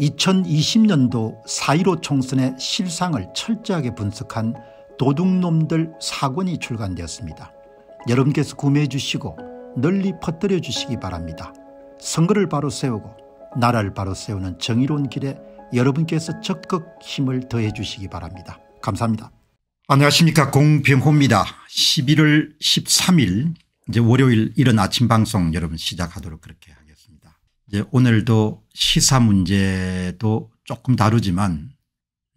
2020년도 4.15 총선의 실상을 철저하게 분석한 도둑놈들 사권이 출간되었습니다. 여러분께서 구매해 주시고 널리 퍼뜨려 주시기 바랍니다. 선거를 바로 세우고 나라를 바로 세우는 정의로운 길에 여러분께서 적극 힘을 더해 주시기 바랍니다. 감사합니다. 안녕하십니까 공병호입니다. 11월 13일 이제 월요일 이런 아침 방송 여러분 시작하도록 그렇게 하겠습니다. 이제 오늘도 시사 문제도 조금 다루지만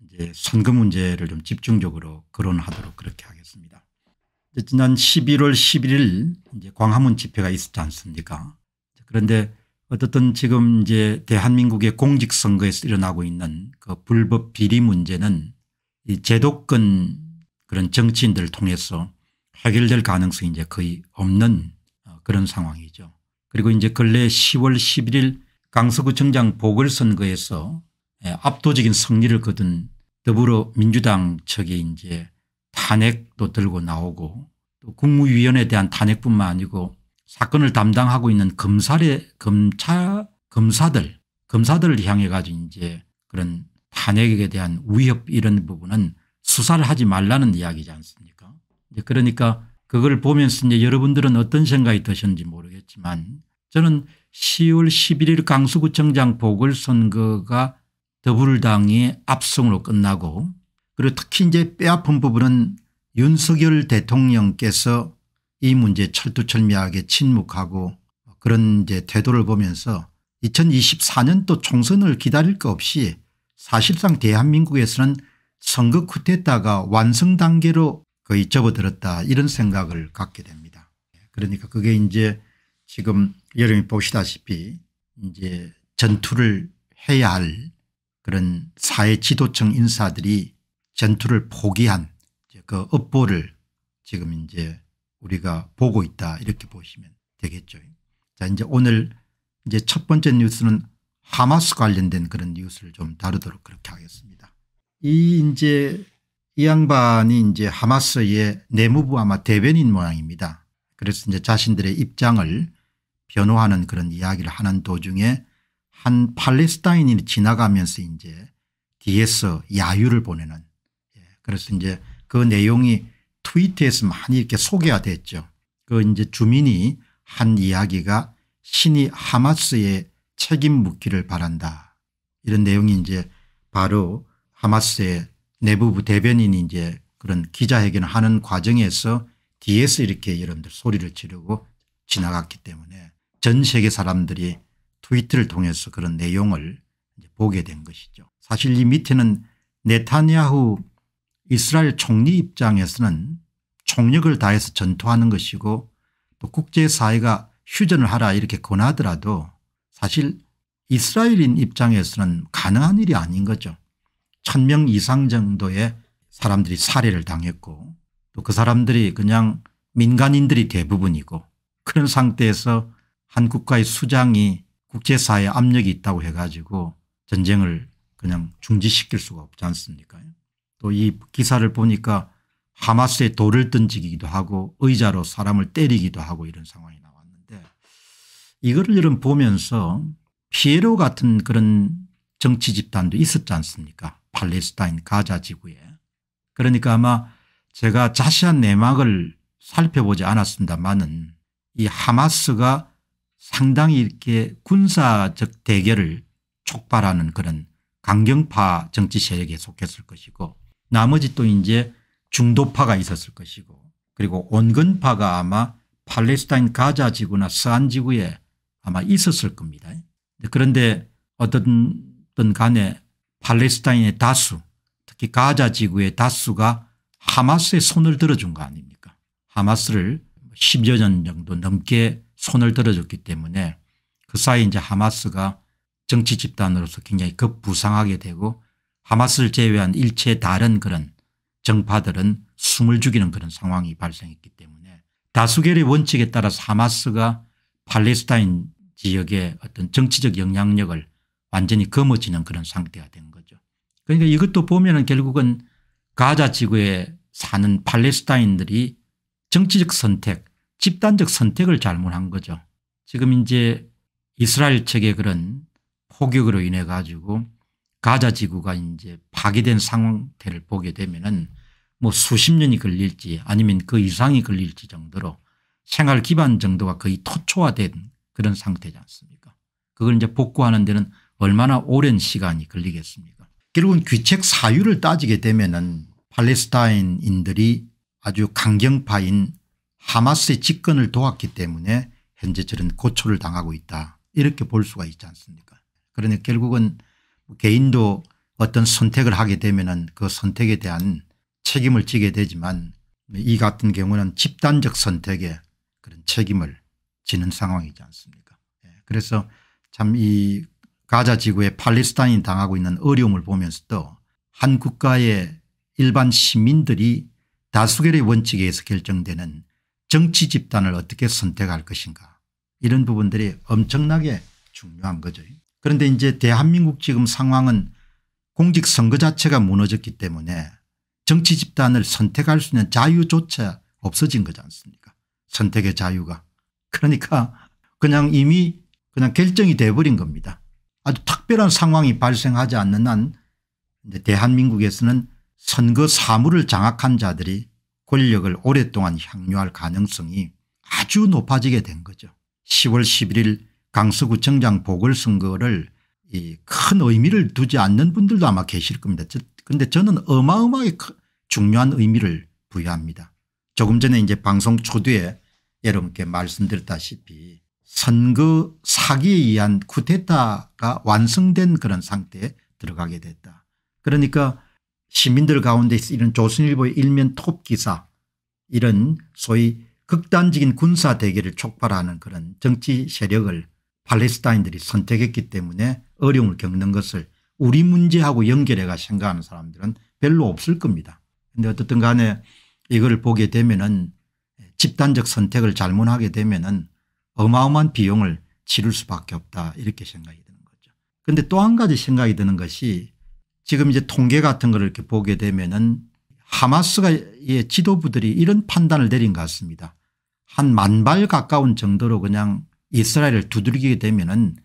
이제 선거 문제를 좀 집중적으로 거론하도록 그렇게 하겠습니다. 지난 11월 11일 이제 광화문 집회가 있었지 않습니까? 그런데 어떻든 지금 이제 대한민국의 공직선거에서 일어나고 있는 그 불법 비리 문제는 이 제도권 그런 정치인들을 통해서 해결될 가능성이 이제 거의 없는 어, 그런 상황이죠. 그리고 이제 근래 10월 11일 강서구청장 보궐선거에서 예, 압도적인 승리를 거둔 더불어민주당 측에 이제 탄핵도 들고 나오고 또 국무위원에 대한 탄핵뿐만 아니고 사건을 담당하고 있는 검사의 검사 검사들 검사들을 향해 가지고 이제 그런 탄핵에 대한 위협 이런 부분은 수사를 하지 말라는 이야기지 않습니까? 그러니까 그걸 보면서 이제 여러분들은 어떤 생각이 드셨는지 모르겠지만 저는 10월 11일 강서구청장 보궐선거가 더불당이 압승으로 끝나고 그리고 특히 이제 뼈아픈 부분은 윤석열 대통령께서 이 문제 철두철미하게 침묵하고 그런 이제 태도를 보면서 2024년도 총선을 기다릴 것 없이 사실상 대한민국에서는 선거 쿠데타가 완성 단계로 거의 접어들었다 이런 생각을 갖게 됩니다. 그러니까 그게 이제 지금 여러분이 보시다시피 이제 전투를 해야 할 그런 사회 지도층 인사들이 전투를 포기한 그 업보를 지금 이제 우리가 보고 있다 이렇게 보시면 되겠죠. 자 이제 오늘 이제 첫 번째 뉴스는 하마스 관련된 그런 뉴스를 좀 다루도록 그렇게 하겠습니다. 이 이제 이 양반이 이제 하마스의 내무부 아마 대변인 모양입니다. 그래서 이제 자신들의 입장을 변호하는 그런 이야기를 하는 도중에 한 팔레스타인이 지나가면서 이제 뒤에서 야유를 보내는 예, 그래서 이제 그 내용이 트위터에서 많이 이렇게 소개가 됐죠. 그 이제 주민이 한 이야기가 신이 하마스의 책임 묻기를 바란다. 이런 내용이 이제 바로 하마스의 내부부 대변인이 이제 그런 기자회견을 하는 과정에서 뒤에서 이렇게 여러분들 소리를 지르고 지나갔기 때문에 전 세계 사람들이 트위터를 통해서 그런 내용을 보게 된 것이죠. 사실 이 밑에는 네타냐후 이스라엘 총리 입장에서는 총력을 다해서 전투하는 것이고 또 국제사회가 휴전을 하라 이렇게 권하더라도 사실 이스라엘인 입장에서는 가능한 일이 아닌 거죠. 천명 이상 정도의 사람들이 살해를 당했고 또 그 사람들이 그냥 민간인들이 대부분이고 그런 상태에서 한 국가의 수장이 국제사회에 압력이 있다고 해가지고 전쟁을 그냥 중지시킬 수가 없지 않습니까 또 이 기사를 보니까 하마스에 돌을 던지기도 하고 의자로 사람을 때리기도 하고 이런 상황이 나왔는데 이거를 이런 보면서 피에로 같은 그런 정치 집단도 있었지 않습니까 팔레스타인 가자 지구에. 그러니까 아마 제가 자세한 내막을 살펴보지 않았습니다만은 이 하마스가 상당히 이렇게 군사적 대결을 촉발하는 그런 강경파 정치 세력에 속했을 것이고 나머지 또 이제 중도파가 있었을 것이고 그리고 온건파가 아마 팔레스타인 가자 지구나 서안 지구에 아마 있었을 겁니다. 그런데 어떤 간에 팔레스타인의 다수 특히 가자 지구의 다수가 하마스의 손을 들어준 거 아닙니까 하마스를 10여 년 정도 넘게 손을 들어줬기 때문에 그 사이 이제 하마스가 정치 집단으로서 굉장히 급부상하게 되고 하마스를 제외한 일체 다른 그런 정파들은 숨을 죽이는 그런 상황이 발생했기 때문에 다수결의 원칙에 따라서 하마스가 팔레스타인 지역의 어떤 정치적 영향력을 완전히 검어지는 그런 상태가 된 거죠. 그러니까 이것도 보면은 결국은 가자 지구에 사는 팔레스타인들이 정치적 선택, 집단적 선택을 잘못한 거죠. 지금 이제 이스라엘 측의 그런 포격으로 인해 가지고 가자 지구가 이제 파괴된 상태를 보게 되면은 뭐 수십 년이 걸릴지 아니면 그 이상이 걸릴지 정도로 생활 기반 정도가 거의 토초화된 그런 상태지 않습니까? 그걸 이제 복구하는 데는 얼마나 오랜 시간이 걸리겠습니까 결국은 귀책 사유를 따지게 되면 은 팔레스타인인들이 아주 강경파인 하마스의 집권을 도왔기 때문에 현재 저런 고초를 당하고 있다 이렇게 볼 수가 있지 않습니까 그러니 결국은 개인도 어떤 선택을 하게 되면 은그 선택에 대한 책임을 지게 되지만 이 같은 경우는 집단적 선택에 그런 책임을 지는 상황이지 않습니까 예, 그래서 참이 가자 지구의 팔레스타인이 당하고 있는 어려움을 보면서도 한 국가의 일반 시민들이 다수결의 원칙에 의해서 결정되는 정치 집단을 어떻게 선택할 것인가 이런 부분들이 엄청나게 중요한 거죠. 그런데 이제 대한민국 지금 상황은 공직선거 자체가 무너졌기 때문에 정치 집단을 선택할 수 있는 자유조차 없어진 거지 않습니까 선택의 자유가. 그러니까 그냥 이미 그냥 결정이 돼버린 겁니다. 아주 특별한 상황이 발생하지 않는 한 대한민국에서는 선거 사무를 장악한 자들이 권력을 오랫동안 향유할 가능성이 아주 높아지게 된 거죠. 10월 11일 강서구청장 보궐선거를 큰 의미를 두지 않는 분들도 아마 계실 겁니다. 그런데 저는 어마어마하게 중요한 의미를 부여합니다. 조금 전에 이제 방송 초두에 여러분께 말씀드렸다시피 선거 사기에 의한 쿠데타가 완성된 그런 상태에 들어가게 됐다. 그러니까 시민들 가운데 이런 조선일보의 일면 톱 기사 이런 소위 극단적인 군사 대결을 촉발하는 그런 정치 세력을 팔레스타인들이 선택했기 때문에 어려움을 겪는 것을 우리 문제하고 연결해가 생각하는 사람들은 별로 없을 겁니다. 그런데 어떻든 간에 이걸 보게 되면 은 집단적 선택을 잘못하게 되면 은 어마어마한 비용을 치를 수밖에 없다 이렇게 생각이 드는 거죠. 그런데 또 한 가지 생각이 드는 것이 지금 이제 통계 같은 걸 이렇게 보게 되면은 하마스의 지도부들이 이런 판단을 내린 것 같습니다. 한 만 발 가까운 정도로 그냥 이스라엘을 두들기게 되면은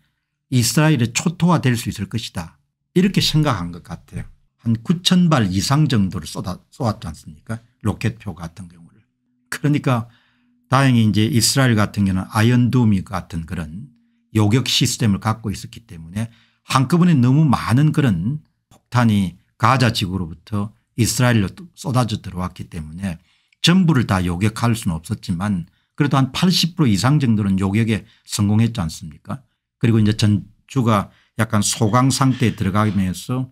이스라엘의 초토화 될 수 있을 것이다 이렇게 생각한 것 같아요. 한 9천 발 이상 정도를 쏟 쏘았지 않습니까 로켓표 같은 경우를. 그러니까 다행히 이제 이스라엘 같은 경우는 아이언돔이 같은 그런 요격 시스템을 갖고 있었기 때문에 한꺼번에 너무 많은 그런 폭탄이 가자 지구로부터 이스라엘로 쏟아져 들어왔기 때문에 전부를 다 요격할 수는 없었지만 그래도 한 80% 이상 정도는 요격에 성공했지 않습니까 그리고 이제 전주가 약간 소강 상태에 들어가면서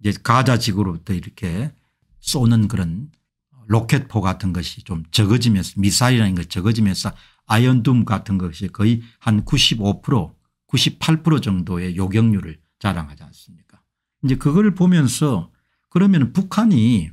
이제 가자 지구로부터 이렇게 쏘는 그런 로켓포 같은 것이 좀 적어지면서 미사일이라는 것이 적어지면서 아이언둠 같은 것이 거의 한 95% 98% 정도의 요격률을 자랑하지 않습니까 이제 그걸 보면서 그러면 북한이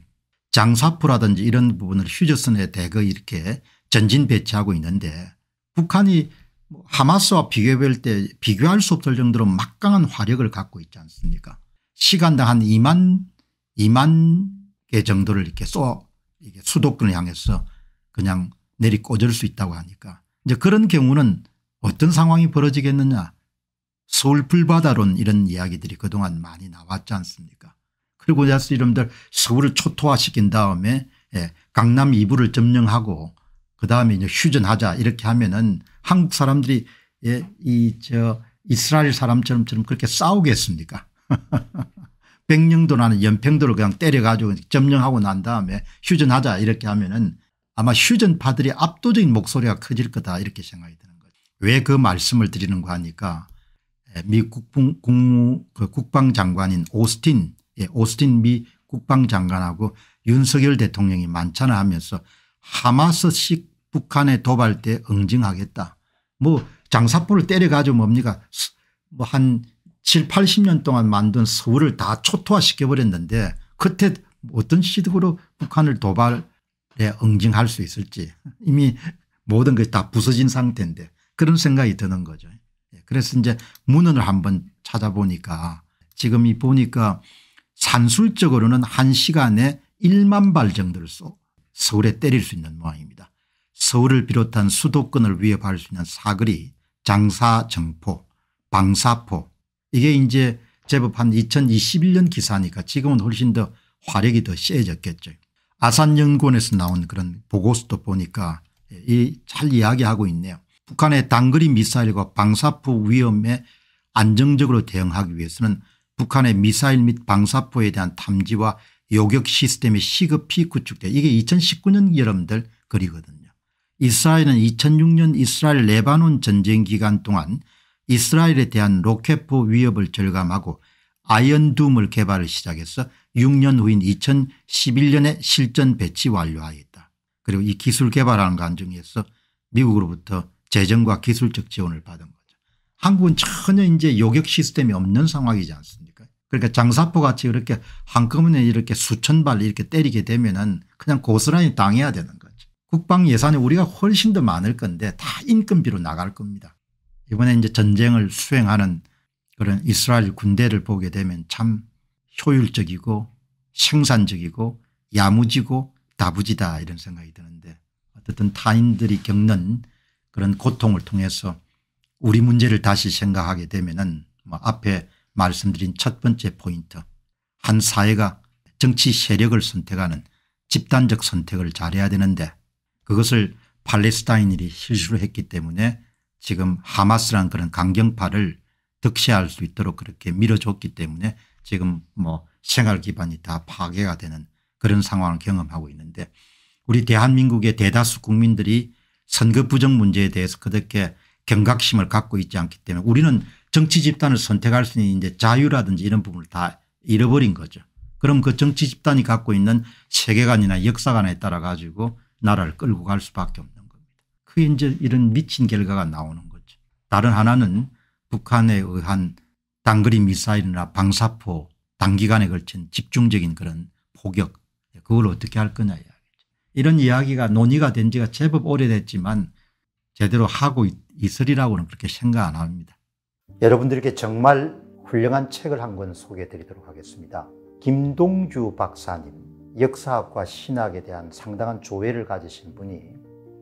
장사포라든지 이런 부분을 휴저선에 대거 이렇게 전진 배치하고 있는데 북한이 뭐 하마스와 비교할 때 비교할 수 없을 정도로 막강한 화력을 갖고 있지 않습니까 시간당 한 2만 2만 개 정도를 이렇게 쏘 이게 수도권을 향해서 그냥 내리 꽂을 수 있다고 하니까 이제 그런 경우는 어떤 상황이 벌어지겠느냐 서울 불바다론 이런 이야기들이 그동안 많이 나왔지 않습니까 그리고 나서 이름들 서울을 초토화시킨 다음에 예, 강남 이부를 점령하고 그다음에 이제 휴전하자 이렇게 하면은 한국 사람들이 예, 이저 이스라엘 사람처럼 그렇게 싸우겠습니까 백령도 나는 연평도를 그냥 때려가지고 점령하고 난 다음에 휴전하자 이렇게 하면은 아마 휴전파들이 압도적인 목소리가 커질 거다 이렇게 생각이 드는 거죠. 왜 그 말씀을 드리는가 하니까 미 국방, 국무, 그 국방장관인 오스틴, 예, 오스틴 미 국방장관하고 윤석열 대통령이 만찬을 하면서 하마스식 북한의 도발 때 응징하겠다. 뭐 장사포를 때려가지고 뭡니까 뭐한 7, 80년 동안 만든 서울을 다 초토화시켜버렸는데 그때 어떤 시득으로 북한을 도발에 응징할 수 있을지 이미 모든 것이 다 부서진 상태인데 그런 생각이 드는 거죠. 예, 그래서 이제 문헌을 한번 찾아보니까 지금 이 보니까 산술적으로는 한 시간에 1만 발 정도를 쏘 서울에 때릴 수 있는 모양입니다. 서울을 비롯한 수도권을 위협할 수 있는 사거리 장사 정포 방사포 이게 이제 제법 한 2021년 기사니까 지금은 훨씬 더 화력이 더 세졌겠죠. 아산연구원에서 나온 그런 보고서도 보니까 이 잘 이야기하고 있네요. 북한의 단거리 미사일과 방사포 위험에 안정적으로 대응하기 위해서는 북한의 미사일 및 방사포에 대한 탐지와 요격 시스템이 시급히 구축돼 이게 2019년 여러분들 글이거든요. 이스라엘은 2006년 이스라엘 레바논 전쟁 기간 동안 이스라엘에 대한 로켓포 위협을 절감하고 아이언둠을 개발을 시작해서 6년 후인 2011년에 실전 배치 완료하였다. 그리고 이 기술 개발하는 과정에서 미국으로부터 재정과 기술적 지원을 받은 거죠. 한국은 전혀 이제 요격 시스템이 없는 상황이지 않습니까 그러니까 장사포 같이 이렇게 한꺼번에 이렇게 수천 발 이렇게 때리게 되면 은 그냥 고스란히 당해야 되는 거죠. 국방 예산이 우리가 훨씬 더 많을 건데 다 인건비로 나갈 겁니다. 이번에 이제 전쟁을 수행하는 그런 이스라엘 군대를 보게 되면 참 효율적이고 생산적이고 야무지고 다부지다 이런 생각이 드는데 어쨌든 타인들이 겪는 그런 고통을 통해서 우리 문제를 다시 생각하게 되면은 뭐 앞에 말씀드린 첫 번째 포인트 한 사회가 정치 세력을 선택하는 집단적 선택을 잘해야 되는데 그것을 팔레스타인이 실수를 했기 때문에 지금 하마스라는 그런 강경파를 득세할 수 있도록 그렇게 밀어줬기 때문에 지금 뭐 생활 기반이 다 파괴가 되는 그런 상황을 경험하고 있는데 우리 대한민국의 대다수 국민들이 선거 부정 문제에 대해서 그렇게 경각심을 갖고 있지 않기 때문에 우리는 정치 집단을 선택할 수 있는 이제 자유라든지 이런 부분을 다 잃어버린 거죠. 그럼 그 정치 집단이 갖고 있는 세계관이나 역사관에 따라 가지고 나라를 끌고 갈 수밖에 없는 그 이제 이런 미친 결과가 나오는 거죠. 다른 하나는 북한에 의한 단거리 미사일이나 방사포 단기간에 걸친 집중적인 그런 포격 그걸 어떻게 할 거냐 이야기죠. 이런 이야기가 논의가 된 지가 제법 오래됐지만 제대로 하고 있으리라고는 그렇게 생각 안 합니다. 여러분들께 정말 훌륭한 책을 한 권 소개해 드리도록 하겠습니다. 김동주 박사님 역사학과 신학에 대한 상당한 조회를 가지신 분이